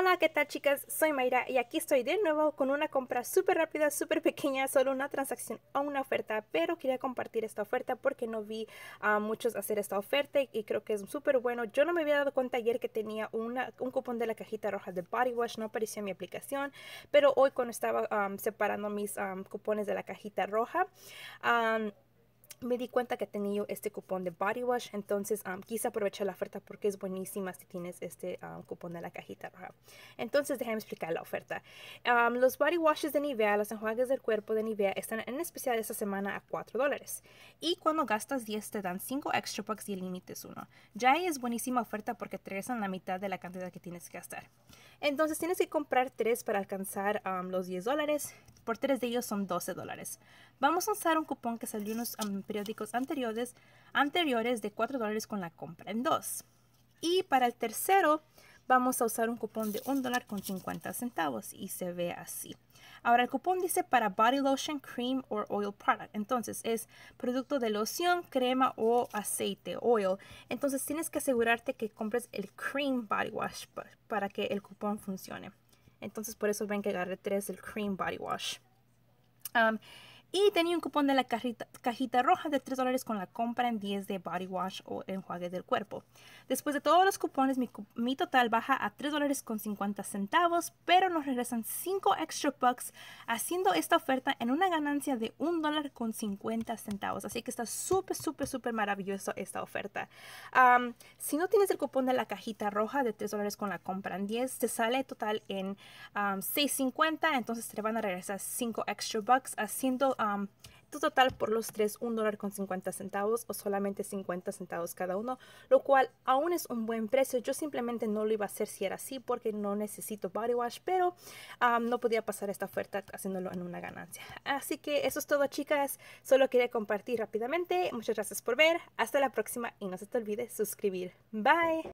Hola, ¿qué tal chicas? Soy Mayra y aquí estoy de nuevo con una compra súper rápida, súper pequeña, solo una transacción o una oferta, pero quería compartir esta oferta porque no vi a muchos hacer esta oferta y creo que es súper bueno. Yo no me había dado cuenta ayer que tenía un cupón de la cajita roja de Body Wash, no apareció en mi aplicación, pero hoy cuando estaba separando mis cupones de la cajita roja, me di cuenta que tenía este cupón de Body Wash, entonces quise aprovechar la oferta porque es buenísima si tienes este cupón de la cajita roja. Entonces déjame explicar la oferta. los Body Washes de Nivea, los enjuagues del cuerpo de Nivea están en especial esta semana a 4 dólares. Y cuando gastas 10 te dan 5 extra packs y el límite es 1. Ya es buenísima oferta porque te regresan la mitad de la cantidad que tienes que gastar. Entonces tienes que comprar tres para alcanzar los 10 dólares. Por tres de ellos son 12 dólares. Vamos a usar un cupón que salió en los periódicos anteriores, anteriores de 4 dólares con la compra en dos. Y para el tercero, vamos a usar un cupón de un dólar con 50 centavos y se ve así. Ahora el cupón dice para body lotion, cream or oil product. Entonces es producto de loción, crema o aceite, oil. Entonces tienes que asegurarte que compres el cream body wash para que el cupón funcione. Entonces por eso ven que agarré tres el cream body wash. Um, y tenía un cupón de la cajita, roja de 3 dólares con la compra en 10 de body wash o enjuague del cuerpo. Después de todos los cupones, mi, total baja a 3 dólares con 50 centavos, pero nos regresan 5 extra bucks haciendo esta oferta en una ganancia de 1 dólar con 50 centavos. Así que está súper, súper, súper maravilloso esta oferta. si no tienes el cupón de la cajita roja de 3 dólares con la compra en 10, te sale total en 6.50, entonces te van a regresar 5 extra bucks haciendo total por los tres, un dólar con 50 centavos o solamente 50 centavos cada uno, lo cual aún es un buen precio. Yo simplemente no lo iba a hacer si era así porque no necesito body wash, pero no podía pasar esta oferta haciéndolo en una ganancia. Así que eso es todo, chicas. Solo quería compartir rápidamente. Muchas gracias por ver. Hasta la próxima y no se te olvide suscribir. Bye.